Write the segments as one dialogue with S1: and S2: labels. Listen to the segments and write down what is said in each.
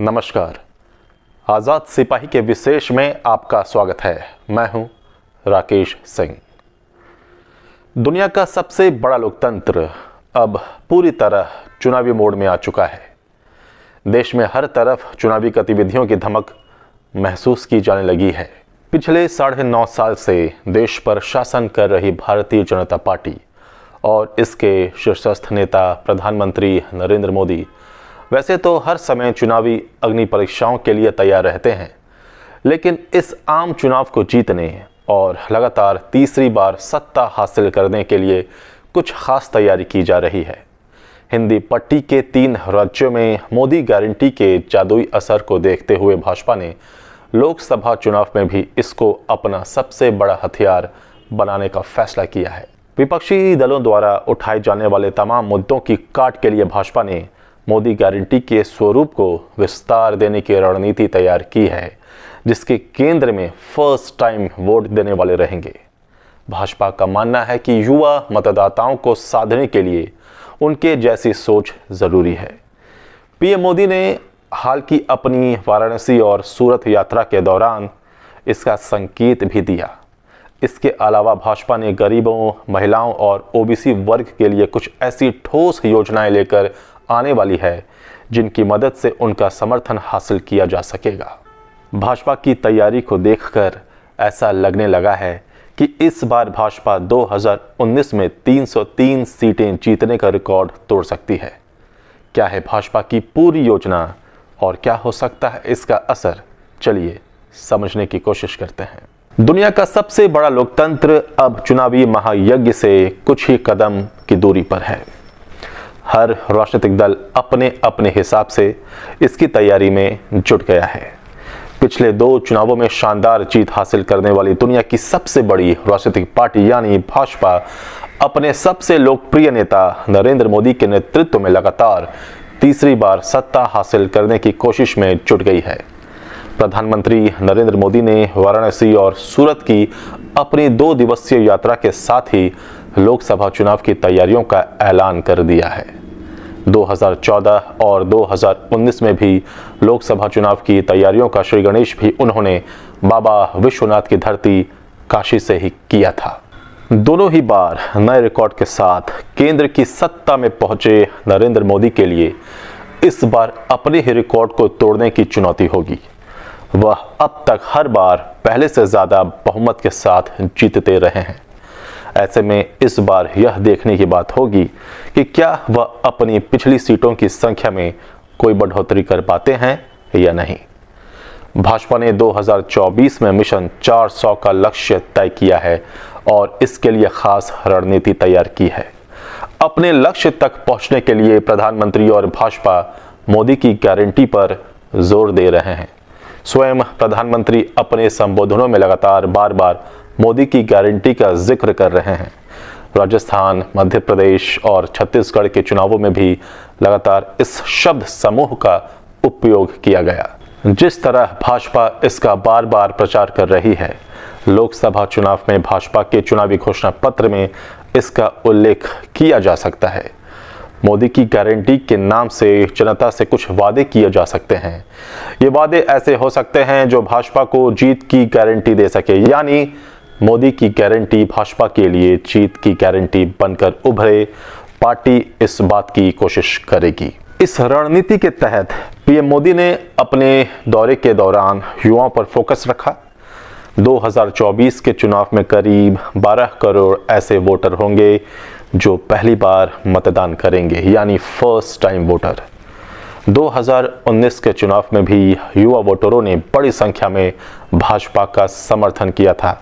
S1: नमस्कार आज़ाद सिपाही के विशेष में आपका स्वागत है मैं हूं राकेश सिंह दुनिया का सबसे बड़ा लोकतंत्र अब पूरी तरह चुनावी मोड में आ चुका है देश में हर तरफ चुनावी गतिविधियों की धमक महसूस की जाने लगी है पिछले साढ़े नौ साल से देश पर शासन कर रही भारतीय जनता पार्टी और इसके शीर्षस्थ नेता प्रधानमंत्री नरेंद्र मोदी वैसे तो हर समय चुनावी अग्नि परीक्षाओं के लिए तैयार रहते हैं लेकिन इस आम चुनाव को जीतने और लगातार तीसरी बार सत्ता हासिल करने के लिए कुछ खास तैयारी की जा रही है हिंदी पट्टी के तीन राज्यों में मोदी गारंटी के जादुई असर को देखते हुए भाजपा ने लोकसभा चुनाव में भी इसको अपना सबसे बड़ा हथियार बनाने का फैसला किया है विपक्षी दलों द्वारा उठाए जाने वाले तमाम मुद्दों की काट के लिए भाजपा ने मोदी गारंटी के स्वरूप को विस्तार देने की रणनीति तैयार की है जिसके केंद्र में फर्स्ट टाइम वोट देने वाले रहेंगे भाजपा का मानना है कि युवा मतदाताओं को साधने के लिए उनके जैसी सोच जरूरी है पीएम मोदी ने हाल की अपनी वाराणसी और सूरत यात्रा के दौरान इसका संकेत भी दिया इसके अलावा भाजपा ने गरीबों महिलाओं और ओबीसी वर्ग के लिए कुछ ऐसी ठोस योजनाएं लेकर आने वाली है जिनकी मदद से उनका समर्थन हासिल किया जा सकेगा भाजपा की तैयारी को देखकर ऐसा लगने लगा है कि इस बार भाजपा 2019 में 303 सीटें जीतने का रिकॉर्ड तोड़ सकती है क्या है भाजपा की पूरी योजना और क्या हो सकता है इसका असर चलिए समझने की कोशिश करते हैं दुनिया का सबसे बड़ा लोकतंत्र अब चुनावी महायज्ञ से कुछ ही कदम की दूरी पर है हर राजनीतिक दल अपने अपने हिसाब से इसकी तैयारी में जुट गया है पिछले दो चुनावों में शानदार जीत हासिल करने वाली दुनिया की सबसे बड़ी राजनीतिक पार्टी यानी भाजपा अपने सबसे लोकप्रिय नेता नरेंद्र मोदी के नेतृत्व में लगातार तीसरी बार सत्ता हासिल करने की कोशिश में जुट गई है प्रधानमंत्री नरेंद्र मोदी ने वाराणसी और सूरत की अपनी दो दिवसीय यात्रा के साथ ही लोकसभा चुनाव की तैयारियों का ऐलान कर दिया है 2014 और 2019 में भी लोकसभा चुनाव की तैयारियों का श्री गणेश भी उन्होंने बाबा विश्वनाथ की धरती काशी से ही किया था दोनों ही बार नए रिकॉर्ड के साथ केंद्र की सत्ता में पहुंचे नरेंद्र मोदी के लिए इस बार अपने ही रिकॉर्ड को तोड़ने की चुनौती होगी वह अब तक हर बार पहले से ज़्यादा बहुमत के साथ जीतते रहे हैं ऐसे में इस बार यह देखने की बात होगी कि क्या वह अपनी पिछली सीटों की संख्या में कोई बढ़ोतरी कर पाते हैं या नहीं भाजपा ने 2024 में मिशन 400 का लक्ष्य तय किया है और इसके लिए खास रणनीति तैयार की है अपने लक्ष्य तक पहुंचने के लिए प्रधानमंत्री और भाजपा मोदी की गारंटी पर जोर दे रहे हैं स्वयं प्रधानमंत्री अपने संबोधनों में लगातार बार बार मोदी की गारंटी का जिक्र कर रहे हैं राजस्थान मध्य प्रदेश और छत्तीसगढ़ के चुनावों में भी लगातार इस शब्द समूह का उपयोग किया गया जिस तरह भाजपा इसका बार बार प्रचार कर रही है लोकसभा चुनाव में भाजपा के चुनावी घोषणा पत्र में इसका उल्लेख किया जा सकता है मोदी की गारंटी के नाम से जनता से कुछ वादे किए जा सकते हैं ये वादे ऐसे हो सकते हैं जो भाजपा को जीत की गारंटी दे सके यानी मोदी की गारंटी भाजपा के लिए जीत की गारंटी बनकर उभरे पार्टी इस बात की कोशिश करेगी इस रणनीति के तहत पीएम मोदी ने अपने दौरे के दौरान युवाओं पर फोकस रखा 2024 के चुनाव में करीब 12 करोड़ ऐसे वोटर होंगे जो पहली बार मतदान करेंगे यानी फर्स्ट टाइम वोटर 2019 के चुनाव में भी युवा वोटरों ने बड़ी संख्या में भाजपा का समर्थन किया था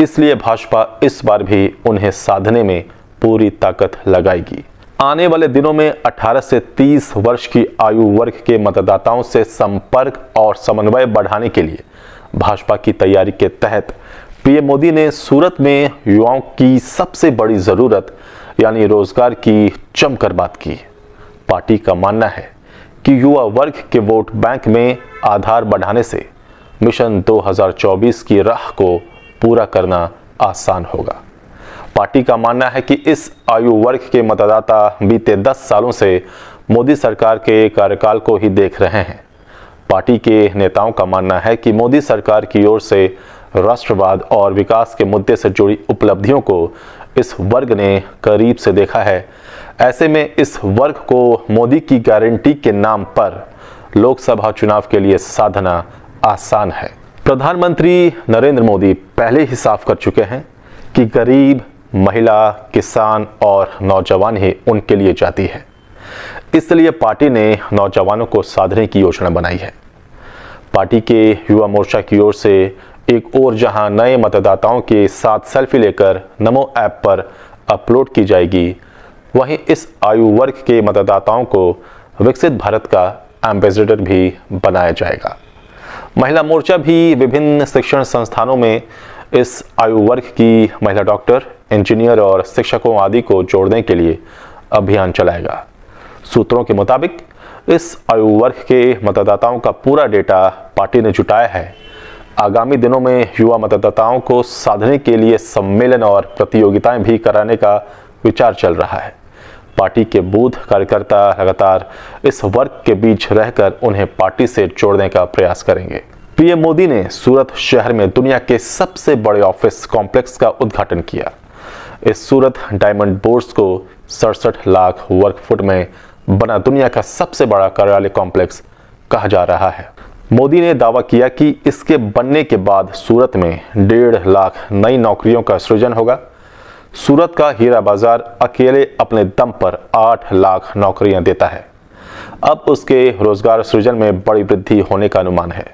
S1: इसलिए भाजपा इस बार भी उन्हें साधने में पूरी ताकत लगाएगी आने वाले दिनों में 18 से 30 वर्ष की आयु वर्ग के मतदाताओं से संपर्क और समन्वय बढ़ाने के लिए भाजपा की तैयारी के तहत पीएम मोदी ने सूरत में युवाओं की सबसे बड़ी ज़रूरत यानी रोजगार की चमकर बात की पार्टी का मानना है कि युवा वर्ग के वोट बैंक में आधार बढ़ाने से मिशन 2024 की राह को पूरा करना आसान होगा पार्टी का मानना है कि इस आयु वर्ग के मतदाता बीते 10 सालों से मोदी सरकार के कार्यकाल को ही देख रहे हैं पार्टी के नेताओं का मानना है कि मोदी सरकार की ओर से राष्ट्रवाद और विकास के मुद्दे से जुड़ी उपलब्धियों को इस वर्ग ने करीब से देखा है ऐसे में इस वर्ग को मोदी की गारंटी के नाम पर लोकसभा चुनाव के लिए साधना आसान है प्रधानमंत्री नरेंद्र मोदी पहले ही साफ कर चुके हैं कि गरीब महिला किसान और नौजवान ही उनके लिए जाती है इसलिए पार्टी ने नौजवानों को साधने की योजना बनाई है पार्टी के युवा मोर्चा की ओर से एक और जहां नए मतदाताओं के साथ सेल्फी लेकर नमो ऐप पर अपलोड की जाएगी वहीं इस आयु वर्ग के मतदाताओं को विकसित भारत का एम्बेसडर भी बनाया जाएगा महिला मोर्चा भी विभिन्न शिक्षण संस्थानों में इस आयु वर्ग की महिला डॉक्टर इंजीनियर और शिक्षकों आदि को जोड़ने के लिए अभियान चलाएगा सूत्रों के मुताबिक इस आयु वर्ग के मतदाताओं का पूरा डेटा पार्टी ने जुटाया है आगामी दिनों में युवा मतदाताओं को साधने के लिए सम्मेलन और प्रतियोगिताएं भी कराने का विचार चल रहा है पार्टी के बूथ कार्यकर्ता लगातार इस वर्ग के बीच रहकर उन्हें पार्टी से जोड़ने का प्रयास करेंगे पीएम मोदी ने सूरत शहर में दुनिया के सबसे बड़े ऑफिस कॉम्प्लेक्स का उद्घाटन किया इस सूरत डायमंड बोर्ड्स को सड़सठ लाख वर्ग फुट में बना दुनिया का सबसे बड़ा कार्यालय कॉम्प्लेक्स कहा जा रहा है मोदी ने दावा किया कि इसके बनने के बाद सूरत में डेढ़ लाख नई नौकरियों का सृजन होगा सूरत का हीरा बाजार अकेले अपने दम पर 8 लाख नौकरियां देता है अब उसके रोजगार सृजन में बड़ी वृद्धि होने का अनुमान है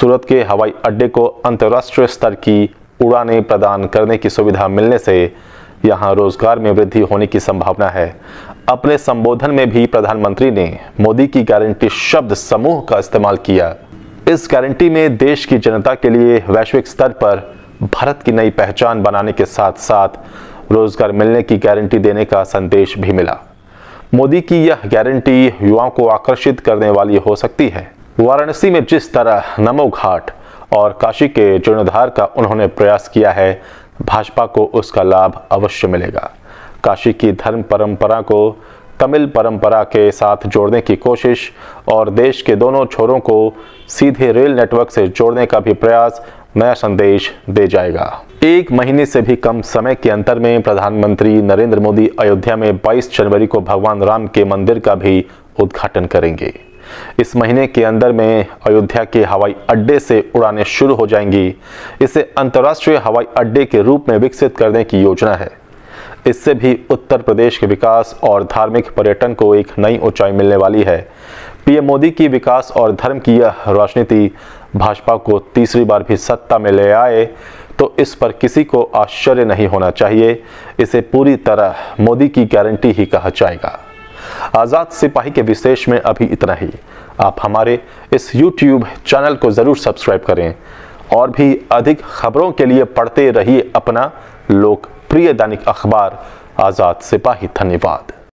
S1: सूरत के हवाई अड्डे को अंतर्राष्ट्रीय स्तर की उड़ानें प्रदान करने की सुविधा मिलने से यहां रोजगार में वृद्धि होने की संभावना है अपने संबोधन में भी प्रधानमंत्री ने मोदी की गारंटी शब्द समूह का इस्तेमाल किया इस गारंटी में देश की जनता के लिए वैश्विक स्तर पर भारत की नई पहचान बनाने के साथ साथ रोजगार मिलने की गारंटी देने का संदेश भी मिला मोदी की यह गारंटी युवाओं को आकर्षित करने वाली हो सकती है वाराणसी में जिस तरह नमो घाट और काशी के जीर्णोद्धार का उन्होंने प्रयास किया है भाजपा को उसका लाभ अवश्य मिलेगा काशी की धर्म परंपरा को तमिल परंपरा के साथ जोड़ने की कोशिश और देश के दोनों छोरों को सीधे रेल नेटवर्क से जोड़ने का भी प्रयास नया संदेश दे जाएगा एक महीने से भी कम समय के अंतर में प्रधानमंत्री नरेंद्र मोदी अयोध्या में 22 जनवरी को भगवान राम के मंदिर का भी उद्घाटन करेंगे इस महीने के अंदर में अयोध्या के हवाई अड्डे से उड़ानें शुरू हो जाएंगी इसे अंतर्राष्ट्रीय हवाई अड्डे के रूप में विकसित करने की योजना है इससे भी उत्तर प्रदेश के विकास और धार्मिक पर्यटन को एक नई ऊंचाई मिलने वाली है पीएम मोदी की विकास और धर्म की यह राजनीति भाजपा को तीसरी बार भी सत्ता में ले आए तो इस पर किसी को आश्चर्य नहीं होना चाहिए इसे पूरी तरह मोदी की गारंटी ही कहा जाएगा आज़ाद सिपाही के विशेष में अभी इतना ही आप हमारे इस YouTube चैनल को ज़रूर सब्सक्राइब करें और भी अधिक खबरों के लिए पढ़ते रहिए अपना लोकप्रिय दैनिक अखबार आज़ाद सिपाही धन्यवाद